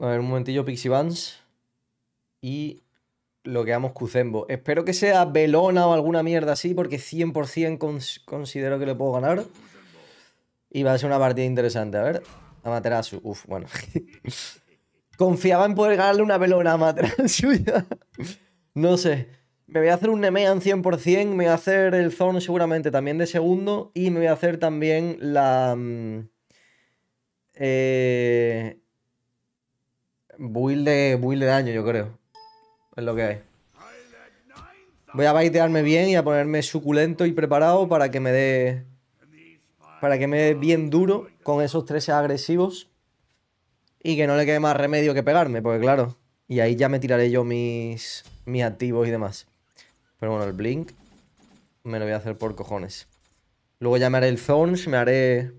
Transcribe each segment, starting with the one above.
A ver, un momentillo, Pixie Vans. Y lo que amo es Espero que sea Belona o alguna mierda así, porque 100% considero que le puedo ganar. Y va a ser una partida interesante. A ver, Amaterasu. Uf, bueno. Confiaba en poder ganarle una Belona a Amaterasu no sé. Me voy a hacer un Nemean 100%, me voy a hacer el zone seguramente también de segundo y me voy a hacer también la... Mm, eh, Build de, de daño, yo creo. Es lo que hay. Voy a baitearme bien y a ponerme suculento y preparado para que me dé... Para que me dé bien duro con esos tres agresivos. Y que no le quede más remedio que pegarme, porque claro. Y ahí ya me tiraré yo mis, mis activos y demás. Pero bueno, el blink me lo voy a hacer por cojones. Luego ya me haré el thorns, me haré...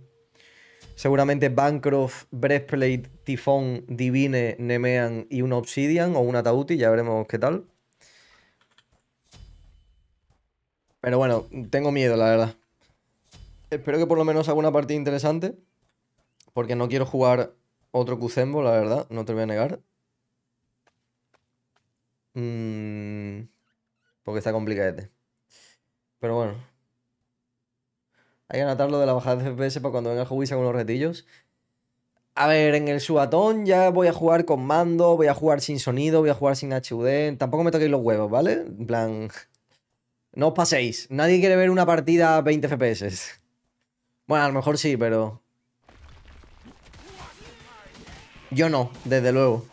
Seguramente Bancroft, Breastplate, Tifón, Divine, Nemean y un Obsidian o una Tauti, ya veremos qué tal. Pero bueno, tengo miedo, la verdad. Espero que por lo menos haga una partida interesante. Porque no quiero jugar otro Kuzembo, la verdad, no te voy a negar. Mm, porque está complicadete. Pero bueno. Hay que anotarlo de la bajada de FPS para cuando venga a jugar con los retillos. A ver, en el subatón ya voy a jugar con mando, voy a jugar sin sonido, voy a jugar sin HUD. Tampoco me toquéis los huevos, ¿vale? En plan. No os paséis. Nadie quiere ver una partida a 20 FPS. Bueno, a lo mejor sí, pero. Yo no, desde luego.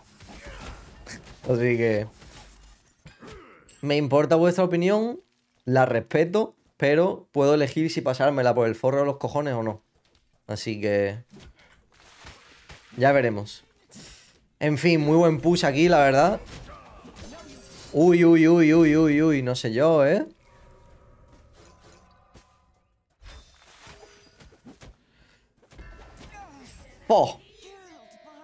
Así que. Me importa vuestra opinión, la respeto, pero puedo elegir si pasármela por el forro de los cojones o no. Así que... Ya veremos. En fin, muy buen push aquí, la verdad. Uy, uy, uy, uy, uy, uy, no sé yo, ¿eh? ¡Po!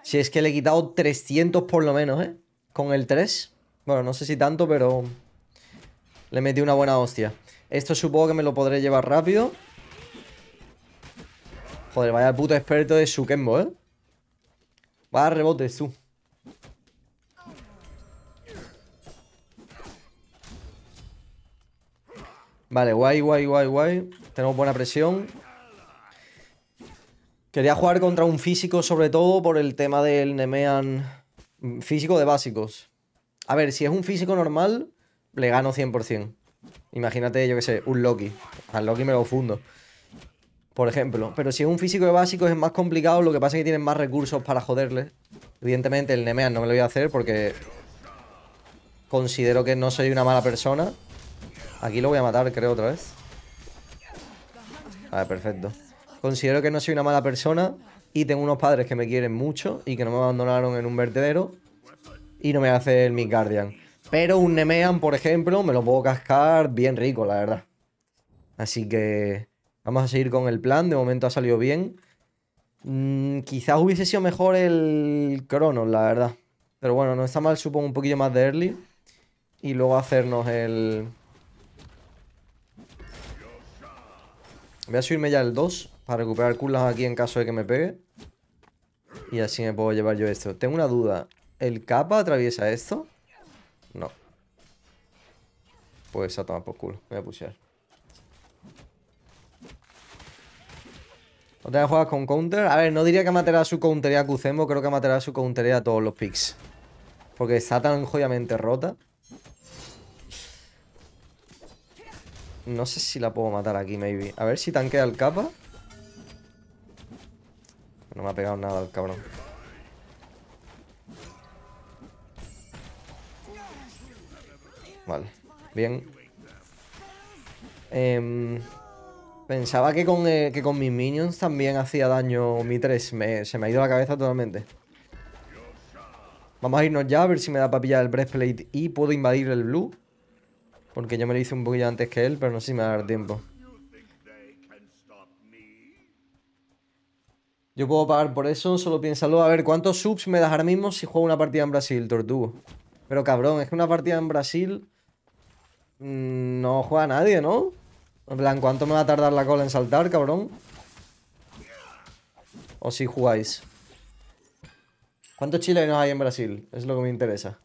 Si es que le he quitado 300 por lo menos, ¿eh? Con el 3. Bueno, no sé si tanto, pero... Le metí una buena hostia. Esto supongo que me lo podré llevar rápido. Joder, vaya puto experto de Sukembo, ¿eh? Va a rebote, Su. Vale, guay, guay, guay, guay. Tenemos buena presión. Quería jugar contra un físico, sobre todo por el tema del Nemean físico de básicos. A ver, si es un físico normal, le gano 100%. Imagínate, yo qué sé, un Loki. Al Loki me lo fundo. Por ejemplo. Pero si es un físico de básicos es más complicado. Lo que pasa es que tienen más recursos para joderle. Evidentemente el Nemean no me lo voy a hacer porque... Considero que no soy una mala persona. Aquí lo voy a matar, creo, otra vez. A ver, perfecto. Considero que no soy una mala persona. Y tengo unos padres que me quieren mucho. Y que no me abandonaron en un vertedero. Y no me hace el Mid Guardian. Pero un Nemean, por ejemplo, me lo puedo cascar bien rico, la verdad. Así que vamos a seguir con el plan. De momento ha salido bien. Mm, quizás hubiese sido mejor el Cronos, la verdad. Pero bueno, no está mal, supongo, un poquillo más de early. Y luego hacernos el... Voy a subirme ya el 2 para recuperar culas aquí en caso de que me pegue. Y así me puedo llevar yo esto. Tengo una duda. ¿El capa atraviesa esto? No. Pues a tomar por culo. voy a pushear. te has jugar con counter. A ver, no diría que matará su countería a Kuzembo. Creo que matará su countería a todos los picks. Porque está tan joyamente rota. No sé si la puedo matar aquí, maybe. A ver si tanquea el capa. No me ha pegado nada el cabrón. Vale, bien. Em, pensaba que con, eh, con mis minions también hacía daño mi 3. se me ha ido la cabeza totalmente. Vamos a irnos ya a ver si me da para pillar el breastplate y puedo invadir el blue. Porque yo me lo hice un poquillo antes que él, pero no sé si me va a dar tiempo. Yo puedo pagar por eso, solo piénsalo. A ver, ¿cuántos subs me das ahora mismo si juego una partida en Brasil, Tortugo? Pero cabrón, es que una partida en Brasil mm, no juega nadie, ¿no? En plan, ¿cuánto me va a tardar la cola en saltar, cabrón? O si jugáis. ¿Cuántos chilenos hay en Brasil? Es lo que me interesa.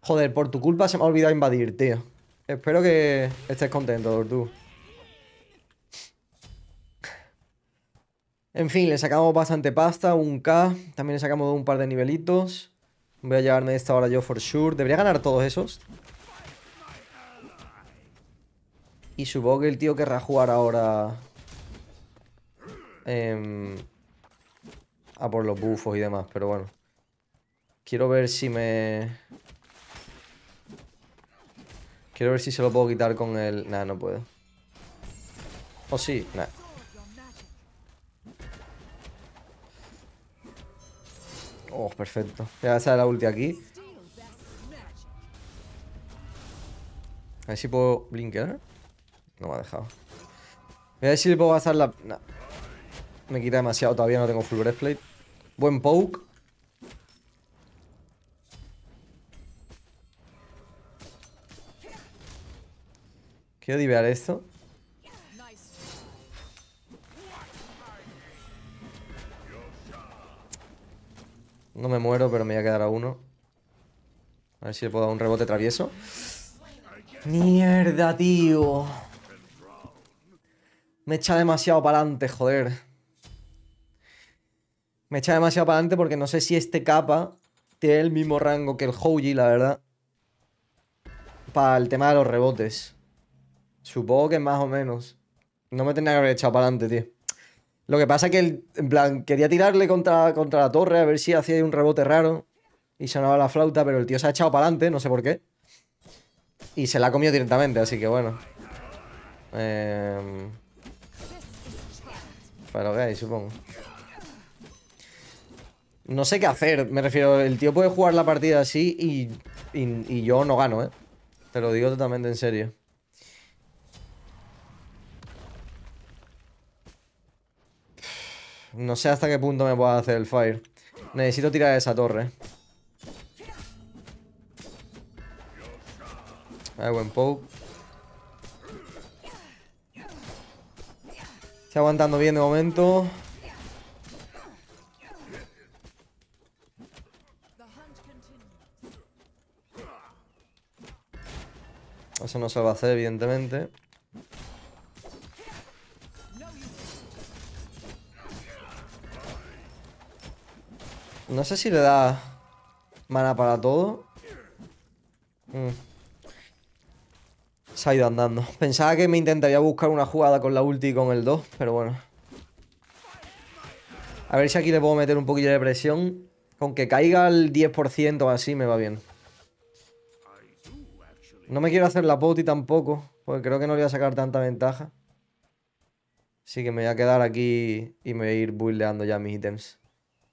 Joder, por tu culpa se me ha olvidado invadir, tío. Espero que estés contento, Dortu. En fin, le sacamos bastante pasta, un K. También le sacamos un par de nivelitos. Voy a llevarme esta hora yo for sure. Debería ganar todos esos. Y supongo que el tío querrá jugar ahora... Em, a por los bufos y demás, pero bueno. Quiero ver si me... Quiero ver si se lo puedo quitar con el... Nah, no puedo. ¿O sí? Nah. Oh, perfecto. Voy a es la ulti aquí. A ver si puedo blinker. No me ha dejado. a ver si le puedo gastar la... Me quita demasiado, todavía no tengo full breastplate. Buen poke. Quiero divear esto. No me muero, pero me voy a quedar a uno. A ver si le puedo dar un rebote travieso. Mierda, tío. Me echa demasiado para adelante, joder. Me echa demasiado para adelante porque no sé si este capa tiene el mismo rango que el Hoji, la verdad. Para el tema de los rebotes. Supongo que más o menos. No me tenía que haber echado para adelante, tío. Lo que pasa es que en plan, quería tirarle contra, contra la torre a ver si hacía un rebote raro y sonaba la flauta, pero el tío se ha echado para adelante, no sé por qué. Y se la ha comido directamente, así que bueno. Eh... Para lo supongo. No sé qué hacer, me refiero, el tío puede jugar la partida así y, y yo no gano, ¿eh? Te lo digo totalmente en serio. No sé hasta qué punto me pueda hacer el fire. Necesito tirar esa torre. ver, buen poke. Está aguantando bien de momento. Eso no se va a hacer, evidentemente. No sé si le da mana para todo. Mm. Se ha ido andando. Pensaba que me intentaría buscar una jugada con la ulti y con el 2, pero bueno. A ver si aquí le puedo meter un poquillo de presión. Con que caiga el 10% o así me va bien. No me quiero hacer la poti tampoco, porque creo que no le voy a sacar tanta ventaja. Así que me voy a quedar aquí y me voy a ir buildeando ya mis ítems.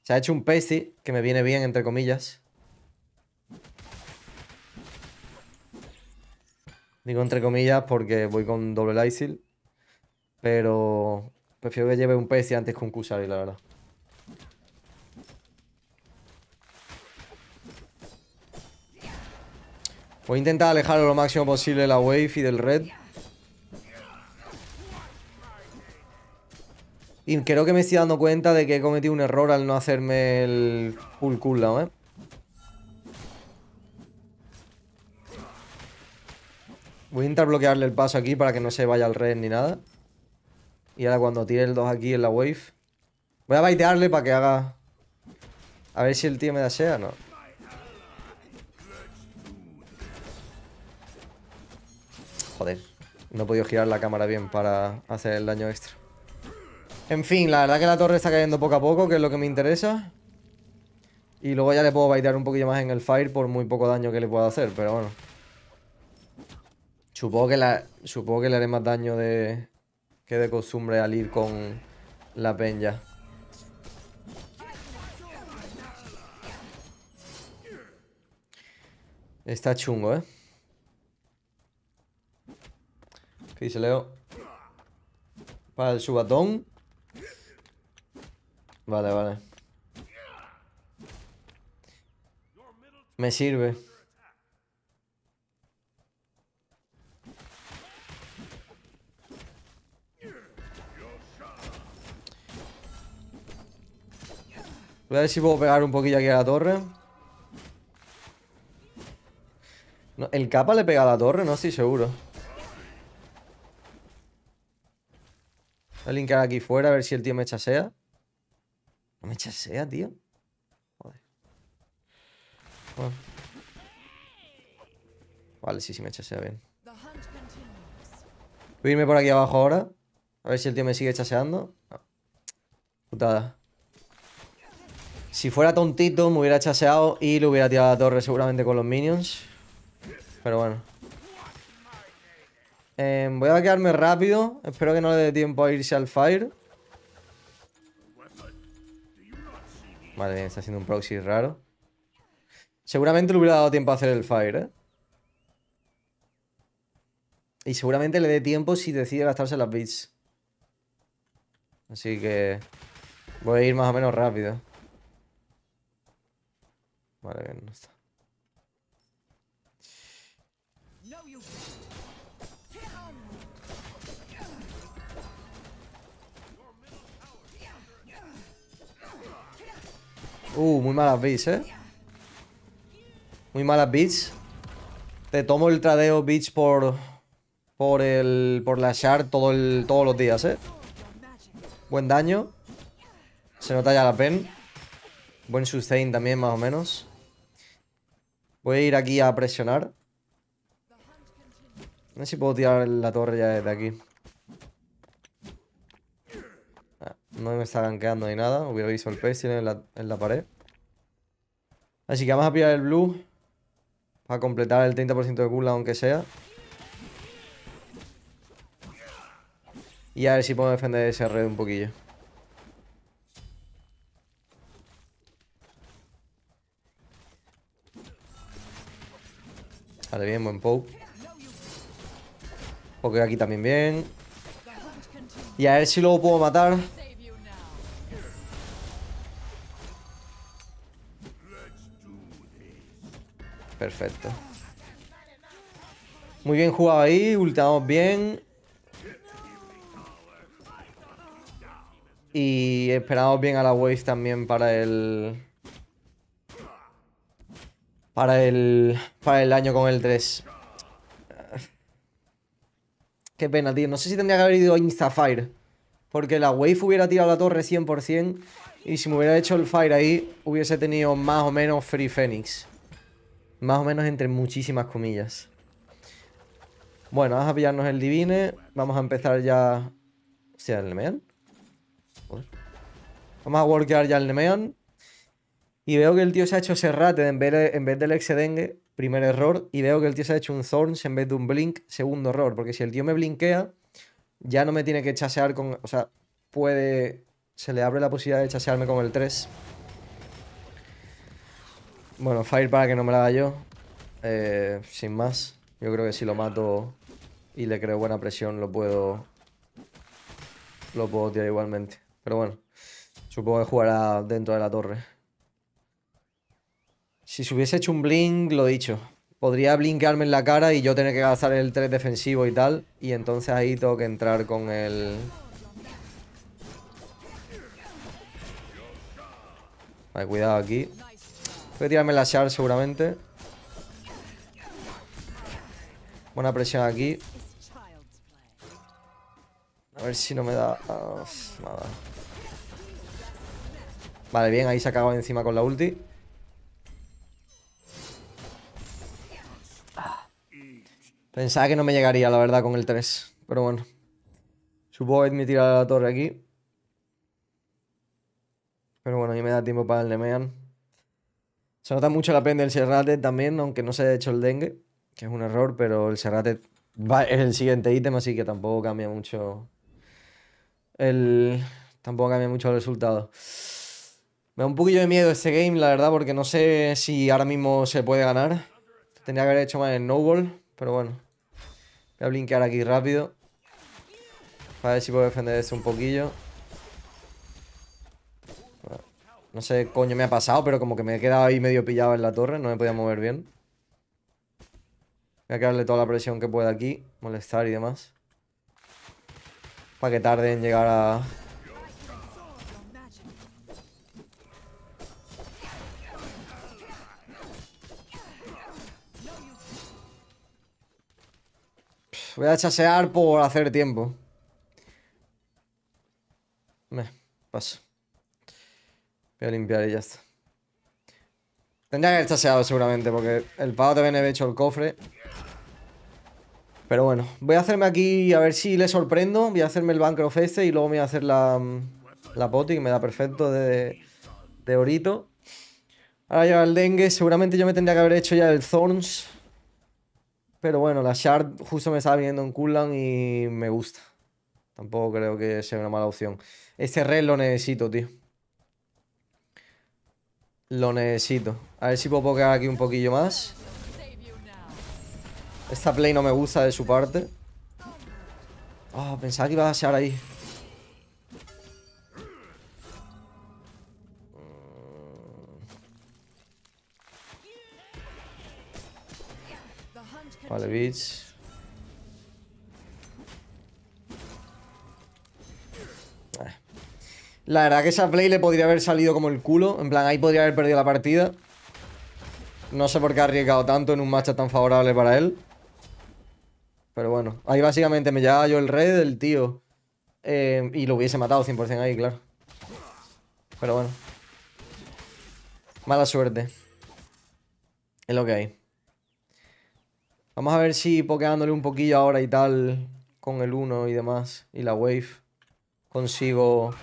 Se ha hecho un pasty, que me viene bien, entre comillas. Digo entre comillas porque voy con doble Lysil. Pero prefiero que lleve un pasty antes que un Kusari, la verdad. Voy a intentar alejarlo lo máximo posible la wave y del red. Y creo que me estoy dando cuenta de que he cometido un error al no hacerme el full cooldown, ¿eh? Voy a intentar bloquearle el paso aquí para que no se vaya al red ni nada. Y ahora cuando tire el 2 aquí en la wave... Voy a baitearle para que haga... A ver si el tío me da sea no. Joder, no he podido girar la cámara bien para hacer el daño extra. En fin, la verdad que la torre está cayendo poco a poco, que es lo que me interesa. Y luego ya le puedo baitear un poquillo más en el fire por muy poco daño que le pueda hacer, pero bueno. Supongo que, la, supongo que le haré más daño de que de costumbre al ir con la peña. Está chungo, ¿eh? dice Leo? Para el subatón. Vale, vale. Me sirve. Voy a ver si puedo pegar un poquillo aquí a la torre. ¿El capa le pega a la torre? No estoy seguro. Voy a linkar aquí fuera a ver si el tío me chasea. No me chasea, tío. Joder. Vale, sí, sí me chasea bien. Voy a irme por aquí abajo ahora. A ver si el tío me sigue chaseando. Putada. Si fuera tontito, me hubiera chaseado y le hubiera tirado a la torre seguramente con los minions. Pero bueno. Eh, voy a quedarme rápido. Espero que no le dé tiempo a irse al fire. Vale, está haciendo un proxy raro. Seguramente le hubiera dado tiempo a hacer el fire, ¿eh? Y seguramente le dé tiempo si decide gastarse las bits. Así que... Voy a ir más o menos rápido. Vale, no está. Uh, muy malas bits, ¿eh? Muy malas bits Te tomo el tradeo bitch por... Por el... Por la shard todo el, todos los días, ¿eh? Buen daño. Se nota ya la pen. Buen sustain también, más o menos. Voy a ir aquí a presionar. A ver si puedo tirar la torre ya desde aquí. No me está quedando ni nada. Hubiera visto el pez en la, en la pared. Así que vamos a pillar el blue. Para completar el 30% de cooldown aunque sea. Y a ver si puedo defender ese red un poquillo. Vale, bien, buen poke. Poke aquí también bien. Y a ver si luego puedo matar Perfecto. Muy bien jugado ahí, ultamos bien. Y esperamos bien a la wave también para el... Para el... Para el año con el 3. Qué pena, tío. No sé si tendría que haber ido a Instafire. Porque la Wave hubiera tirado la torre 100%. Y si me hubiera hecho el Fire ahí, hubiese tenido más o menos Free Phoenix. Más o menos entre muchísimas comillas. Bueno, vamos a pillarnos el divine. Vamos a empezar ya... ¿Sea el Nemeon? Vamos a workear ya el Nemeon. Y veo que el tío se ha hecho Serrate en vez, en vez del Exedengue. Primer error. Y veo que el tío se ha hecho un Thorns en vez de un Blink. Segundo error. Porque si el tío me blinkea, ya no me tiene que chasear con... O sea, puede... Se le abre la posibilidad de chasearme con el 3. Bueno, Fire para que no me la haga yo. Eh, sin más. Yo creo que si lo mato y le creo buena presión, lo puedo... Lo puedo tirar igualmente. Pero bueno, supongo que jugará dentro de la torre. Si se hubiese hecho un blink, lo dicho. Podría blinkearme en la cara y yo tener que gastar el 3 defensivo y tal. Y entonces ahí tengo que entrar con el... Vale, cuidado aquí. Voy a tirarme la Shard seguramente. Buena presión aquí. A ver si no me da... Ah, vale, bien, ahí se ha cagado encima con la ulti. Pensaba que no me llegaría, la verdad, con el 3. Pero bueno. Supongo que me tira la torre aquí. Pero bueno, ya me da tiempo para el Nemean. Se nota mucho la pena del Serrate también, aunque no se haya hecho el dengue, que es un error, pero el Serrate es el siguiente ítem, así que tampoco cambia mucho el... Tampoco cambia mucho el resultado. Me da un poquillo de miedo este game, la verdad, porque no sé si ahora mismo se puede ganar. Tendría que haber hecho más el Snowball, pero bueno. Voy a blinkear aquí rápido. A ver si puedo defender esto un poquillo. No sé, coño, me ha pasado, pero como que me he quedado ahí medio pillado en la torre. No me podía mover bien. Voy a quedarle toda la presión que pueda aquí. Molestar y demás. Para que tarde en llegar a... voy a chasear por hacer tiempo. Me paso. Voy a limpiar y ya está. Tendría que haber chaseado seguramente, porque el pavo también había hecho el cofre. Pero bueno, voy a hacerme aquí, a ver si le sorprendo. Voy a hacerme el of este y luego me voy a hacer la, la poti, que me da perfecto de, de orito. Ahora lleva el dengue. Seguramente yo me tendría que haber hecho ya el Thorns. Pero bueno, la Shard justo me estaba viniendo en Kullan y me gusta. Tampoco creo que sea una mala opción. Este red lo necesito, tío. Lo necesito. A ver si puedo pokear aquí un poquillo más. Esta play no me gusta de su parte. oh, pensaba que iba a ser ahí. Vale, bitch. La verdad que esa play le podría haber salido como el culo. En plan, ahí podría haber perdido la partida. No sé por qué ha arriesgado tanto en un match tan favorable para él. Pero bueno, ahí básicamente me llevaba yo el rey del tío. Eh, y lo hubiese matado 100% ahí, claro. Pero bueno. Mala suerte. Es lo que hay. Vamos a ver si pokeándole un poquillo ahora y tal con el 1 y demás y la wave consigo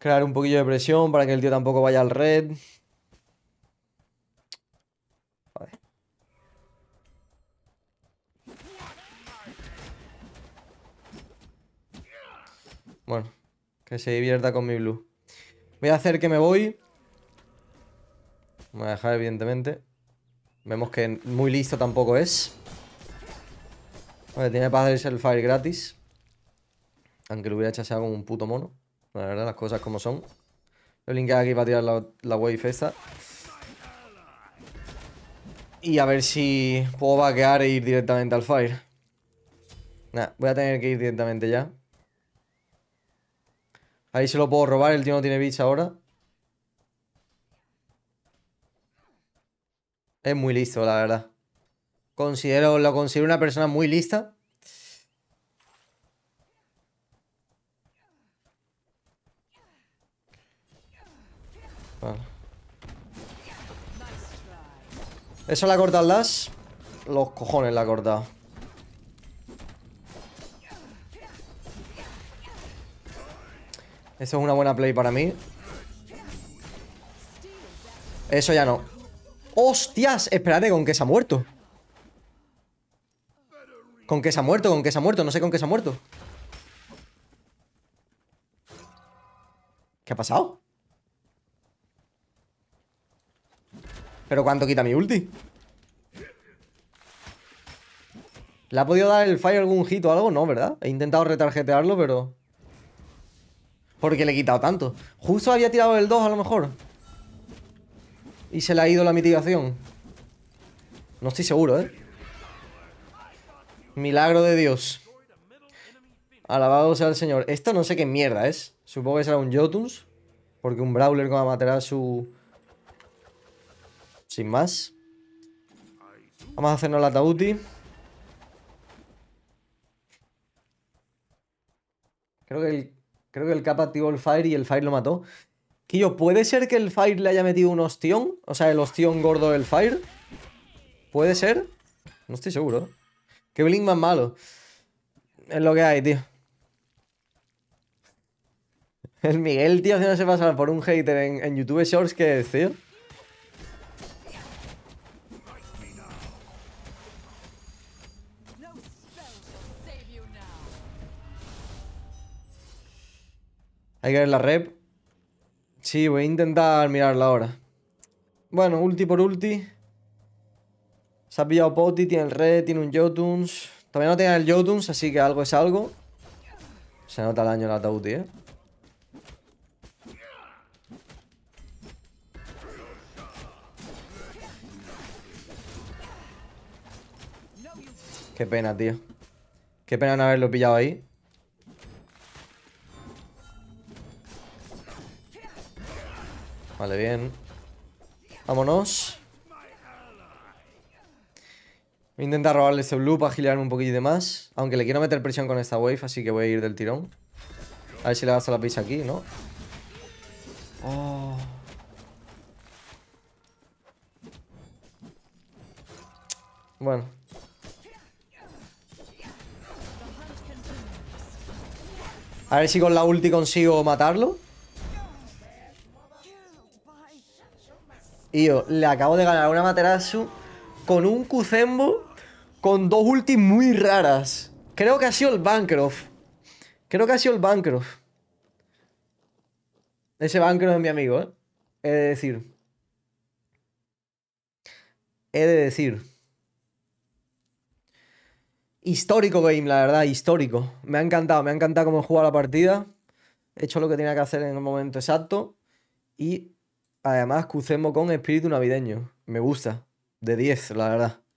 Crear un poquillo de presión para que el tío tampoco vaya al red. Vale. Bueno, que se divierta con mi blue. Voy a hacer que me voy. Me voy a dejar, evidentemente. Vemos que muy listo tampoco es. Vale, tiene para hacerse el fire gratis. Aunque lo hubiera echado como un puto mono. La verdad, las cosas como son. Lo linké aquí para tirar la, wave esta. Y a ver si puedo vaquear e ir directamente al fire. voy a tener que ir directamente ya. Ahí se lo puedo robar, el tío no tiene bitch ahora. Es muy listo, la verdad. Considero, lo considero una persona muy lista. Eso la corta el dash. Los cojones la corta. Eso es una buena play para mí. Eso ya no. ¡Hostias! Espérate, ¿con qué se ha muerto? ¿Con qué se ha muerto? ¿Con qué se ha muerto? No sé con qué se ha muerto. ¿Qué ha pasado? ¿Pero cuánto quita mi ulti? ¿Le ha podido dar el fire algún hit o algo? No, ¿verdad? He intentado retargetearlo, pero... Porque le he quitado tanto. Justo había tirado el 2 a lo mejor. Y se le ha ido la mitigación. No estoy seguro, ¿eh? Milagro de Dios. Alabado sea el Señor. Esto no sé qué mierda es. Supongo que será un Jotuns. Porque un Brawler con su... Sin más. Vamos a hacernos la Tabuti. Creo que el. Creo que el capa activó el Fire y el Fire lo mató. Quillo, ¿puede ser que el Fire le haya metido un ostión? O sea, el ostión gordo del Fire. ¿Puede ser? No estoy seguro. Qué blink más malo. Es lo que hay, tío. El Miguel, tío, se pasar por un hater en, YouTube Shorts, qué es, tío. Hay que ver la rep. Sí, voy a intentar mirarla ahora. Bueno, ulti por ulti. Se ha pillado Poti, tiene el red, tiene un Jotuns. Todavía no tiene el Jotuns, así que algo es algo. Se nota el daño la Tauti, eh. Qué pena, tío. Qué pena no haberlo pillado ahí. Vale, bien. Vámonos. Voy a intentar robarle este blue para giliarme un poquito más. Aunque le quiero meter presión con esta wave, así que voy a ir del tirón. A ver si le a la pizza aquí, ¿no? Oh. Bueno. A ver si con la ulti consigo matarlo. Y yo le acabo de ganar una Materasu con un Kuzembo con dos ultis muy raras. Creo que ha sido el Bancroft. Creo que ha sido el Bancroft. Ese Bancroft es mi amigo, ¿eh? He de decir. He de decir. Histórico game, la verdad, histórico. Me ha encantado, me ha encantado cómo he jugado la partida. He hecho lo que tenía que hacer en el momento exacto. Y Además, crucemos con espíritu navideño. Me gusta. De 10, la verdad.